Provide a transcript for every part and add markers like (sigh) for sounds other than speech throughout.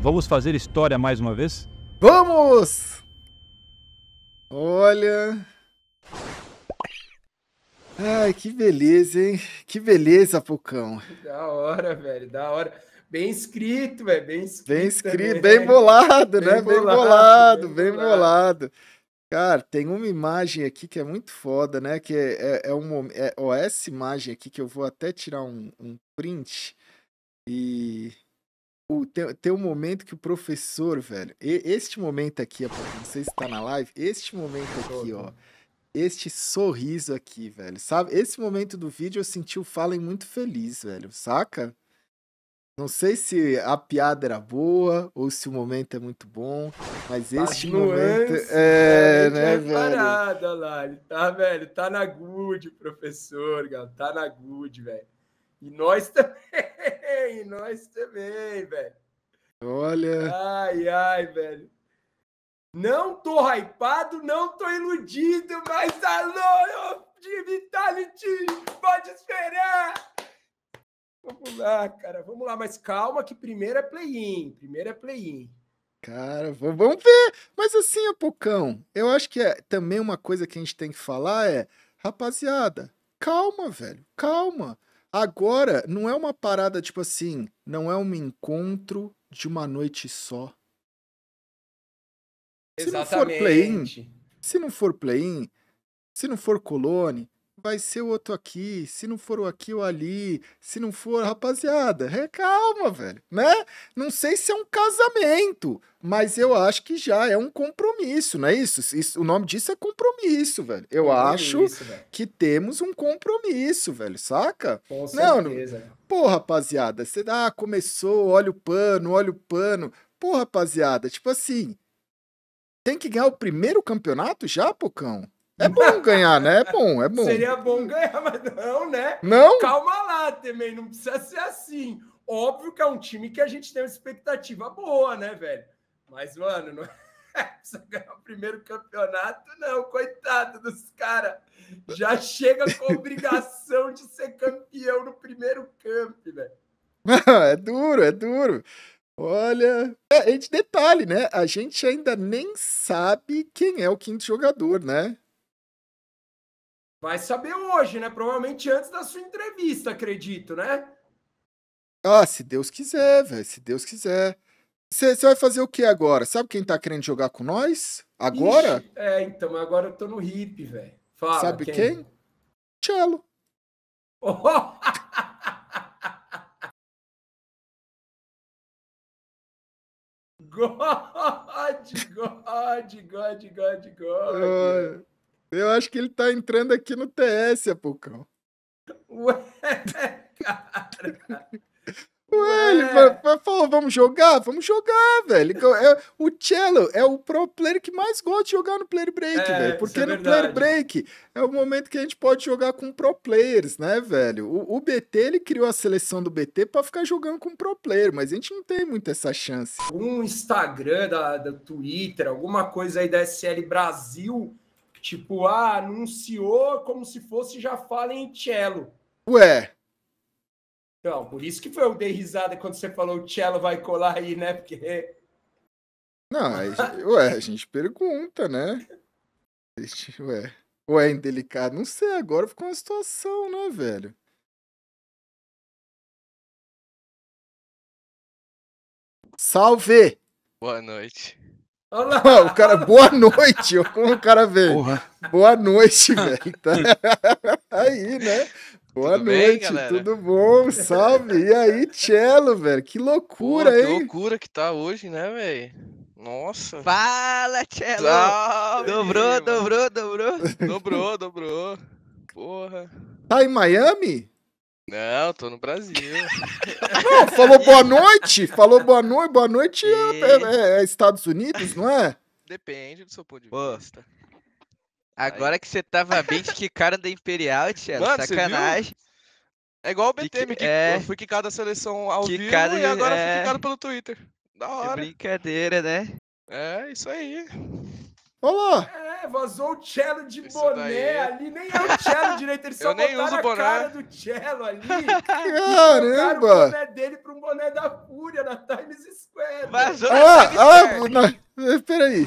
Vamos fazer história mais uma vez? Vamos! Olha. Ai, que beleza, hein? Que beleza, Pocão. Da hora, velho, da hora. Bem escrito, velho, bem escrito. Bem escrito, bem bolado, né? Bem bolado, bem né? bolado. Bem bolado. Cara, tem uma imagem aqui que é muito foda, né? Que é, é, é um. É, ó, essa imagem aqui que eu vou até tirar um, um print e o, tem, tem um momento que o professor, velho, este momento aqui, não sei se tá na live, este momento aqui, ó, este sorriso aqui, velho, sabe? Esse momento do vídeo eu senti o Fallen muito feliz, velho, saca? Não sei se a piada era boa ou se o momento é muito bom, mas tá este As momento nuances, é, né, é velho? Parada, lá, ele tá, velho, tá na good, professor, gal, tá na good, velho. E nós também também, nós também, velho. Olha. Ai, ai, velho. Não tô hypado, não tô iludido, mas alô, de Vitality, pode esperar! Vamos lá, cara, vamos lá, mas calma que primeiro é play-in, primeiro é play-in. Cara, vamos ver, mas assim, Apocão, eu acho que é também uma coisa que a gente tem que falar é, rapaziada, calma, velho, calma. Agora, não é uma parada tipo assim, não é um encontro de uma noite só. Exatamente. Se não for play-in, se não for play-in, se não for colone, vai ser o outro aqui, se não for o aqui ou ali, se não for, rapaziada, é calma, velho, né? Não sei se é um casamento, mas eu acho que já é um compromisso, não é isso? isso o nome disso é compromisso, velho. Eu acho isso, velho. que temos um compromisso, velho, saca? Com Não, Pô, rapaziada, você ah, começou, olha o pano, olha o pano. Pô, rapaziada, tipo assim, tem que ganhar o primeiro campeonato já, Pocão? É bom ganhar, né? É bom, é bom. Seria bom ganhar, mas não, né? Não? Calma lá também, não precisa ser assim. Óbvio que é um time que a gente tem uma expectativa boa, né, velho? Mas, mano, não (laughs) é precisa ganhar o primeiro campeonato, não. Coitado dos caras. Já chega com a obrigação de ser campeão no primeiro camp, velho. (laughs) é duro, é duro. Olha, é, de detalhe, né? A gente ainda nem sabe quem é o quinto jogador, né? Vai saber hoje, né? Provavelmente antes da sua entrevista, acredito, né? Ah, se Deus quiser, velho. Se Deus quiser. Você vai fazer o que agora? Sabe quem tá querendo jogar com nós? Agora? Ixi, é, então, agora eu tô no hip, velho. Fala. Sabe quem? quem? Cello. Oh! (laughs) God, God, God, God, God. Eu acho que ele tá entrando aqui no TS, Apocão. Ué, (laughs) cara. Ué, Ué. ele falou, vamos jogar? Vamos jogar, velho. É, o Cello é o pro player que mais gosta de jogar no Player Break, é, velho. Porque é no Player Break é o momento que a gente pode jogar com pro players, né, velho? O, o BT, ele criou a seleção do BT para ficar jogando com pro player, mas a gente não tem muito essa chance. Um Instagram da, da Twitter, alguma coisa aí da SL Brasil Tipo, ah, anunciou como se fosse já fala em cello. Ué. Então, por isso que foi eu dei risada quando você falou o cello vai colar aí, né? Porque. Não, ué, a gente pergunta, né? ué. Ué, é indelicado. Não sei, agora ficou uma situação, né, velho? Salve! Boa noite. Olá. o cara, boa noite. Como o cara veio? Porra. Boa noite, velho. Tá... (laughs) Aí, né? Boa tudo noite, bem, tudo bom? Salve! E aí, Cello, velho? Que loucura, aí! que hein? Que loucura que tá hoje, né, velho? Nossa! Fala, Cello! Salve, dobrou, dobrou, dobrou, dobrou! Dobrou, dobrou. Porra! Tá em Miami? Não, tô no Brasil. Não, falou boa noite, falou boa noite, boa noite é, é, é Estados Unidos, não é? Depende do seu ponto de vista. Agora Aí. que você tava bem que cara da Imperial, tia, sacanagem. É igual o BTM, que, é... eu fui quicado da seleção ao quicado vivo e agora é... fui quicado pelo Twitter. Da hora. Que brincadeira, né? É, isso aí. Olha lá! É, vazou o cello de Isso boné daí... É- ali. Nem é o cello direito, eles (laughs) só Eu botaram nem uso a boné. cara do cello ali. (laughs) Caramba! o boné dele para um boné da Fúria na Times Square. Vazou ah, ah, ah, peraí.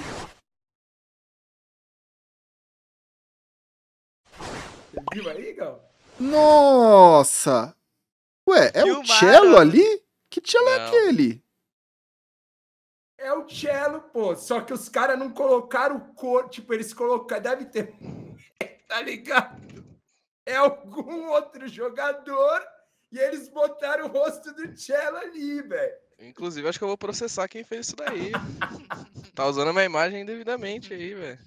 Você viu aí, Gal? Nossa! Ué, é o um cello ali? Que cello é aquele? É o cello, pô. Só que os caras não colocaram o cor. Tipo, eles colocaram. Deve ter. (laughs) tá ligado? É algum outro jogador e eles botaram o rosto do cello ali, velho. Inclusive, acho que eu vou processar quem fez isso daí. (laughs) tá usando a minha imagem indevidamente aí, velho.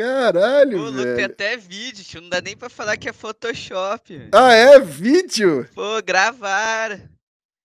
Caralho, Pô, velho. Luke, tem até vídeo, tio. Não dá nem pra falar que é Photoshop. Ah, é? Vídeo? Pô, gravar.